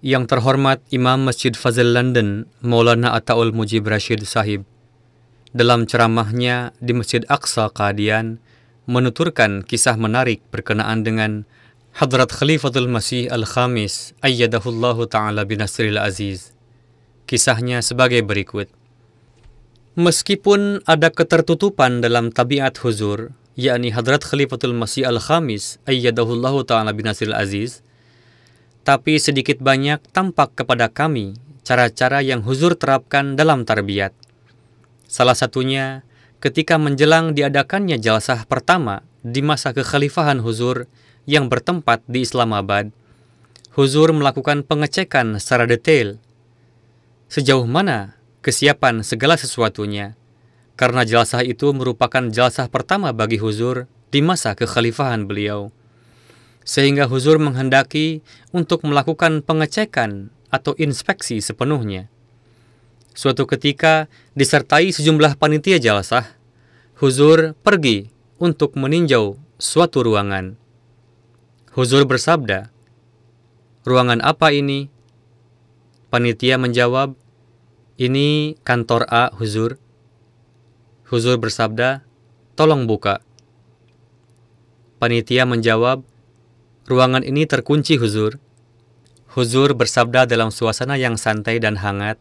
Yang terhormat Imam Masjid Fazil London, Maulana Ataul Mujib Rashid Sahib, dalam ceramahnya di Masjid Aqsa Kadian, menuturkan kisah menarik berkenaan dengan Hadrat Khalifatul Masih Al-Khamis Ayyadahullahu Ta'ala Binasril Aziz. Kisahnya sebagai berikut. Meskipun ada ketertutupan dalam tabiat huzur, yakni Hadrat Khalifatul Masih Al-Khamis Ayyadahullahu Ta'ala Binasril Aziz, tapi sedikit banyak tampak kepada kami cara-cara yang huzur terapkan dalam tarbiyat. Salah satunya, ketika menjelang diadakannya jalsah pertama di masa kekhalifahan huzur yang bertempat di Islamabad, huzur melakukan pengecekan secara detail. Sejauh mana kesiapan segala sesuatunya, karena jalsah itu merupakan jalsah pertama bagi huzur di masa kekhalifahan beliau sehingga huzur menghendaki untuk melakukan pengecekan atau inspeksi sepenuhnya. Suatu ketika disertai sejumlah panitia jalsah, huzur pergi untuk meninjau suatu ruangan. Huzur bersabda, "Ruangan apa ini?" Panitia menjawab, "Ini kantor A, Huzur." Huzur bersabda, "Tolong buka." Panitia menjawab, Ruangan ini terkunci huzur. Huzur bersabda dalam suasana yang santai dan hangat,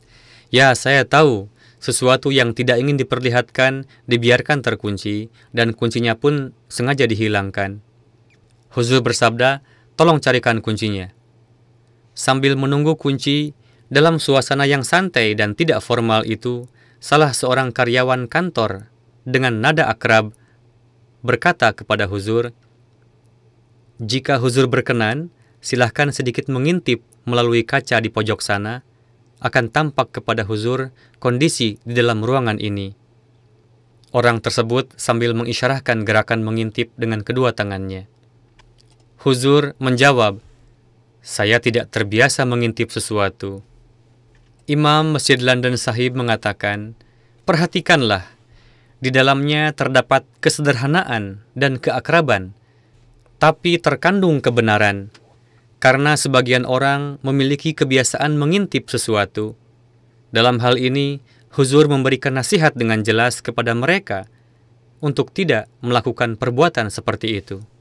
Ya, saya tahu, sesuatu yang tidak ingin diperlihatkan dibiarkan terkunci, dan kuncinya pun sengaja dihilangkan. Huzur bersabda, tolong carikan kuncinya. Sambil menunggu kunci, dalam suasana yang santai dan tidak formal itu, salah seorang karyawan kantor dengan nada akrab berkata kepada Huzur, jika huzur berkenan, silahkan sedikit mengintip melalui kaca di pojok sana, akan tampak kepada huzur kondisi di dalam ruangan ini. Orang tersebut sambil mengisyarahkan gerakan mengintip dengan kedua tangannya. Huzur menjawab, saya tidak terbiasa mengintip sesuatu. Imam Masjid London Sahib mengatakan, perhatikanlah, di dalamnya terdapat kesederhanaan dan keakraban, tapi terkandung kebenaran, karena sebagian orang memiliki kebiasaan mengintip sesuatu. Dalam hal ini, Huzur memberikan nasihat dengan jelas kepada mereka untuk tidak melakukan perbuatan seperti itu.